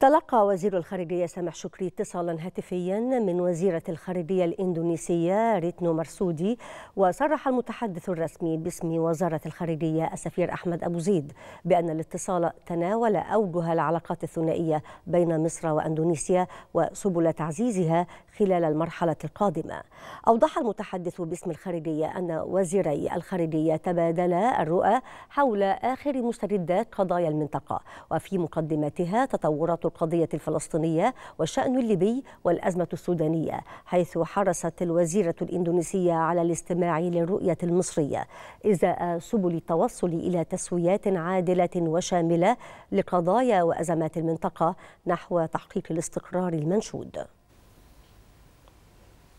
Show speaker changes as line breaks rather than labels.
تلقى وزير الخارجية سامح شكري اتصالا هاتفيا من وزيرة الخارجية الإندونيسية ريتنو مرسودي وصرح المتحدث الرسمي باسم وزارة الخارجية السفير أحمد أبو زيد بأن الاتصال تناول أوجه العلاقات الثنائية بين مصر وأندونيسيا وسبل تعزيزها خلال المرحلة القادمة أوضح المتحدث باسم الخارجية أن وزيري الخارجية تبادلا الرؤى حول آخر مستردات قضايا المنطقة وفي مقدمتها تطورات القضية الفلسطينية والشأن الليبي والأزمة السودانية حيث حرصت الوزيرة الإندونيسية على الاستماع للرؤية المصرية إزاء سبل التوصل إلى تسويات عادلة وشاملة لقضايا وأزمات المنطقة نحو تحقيق الاستقرار المنشود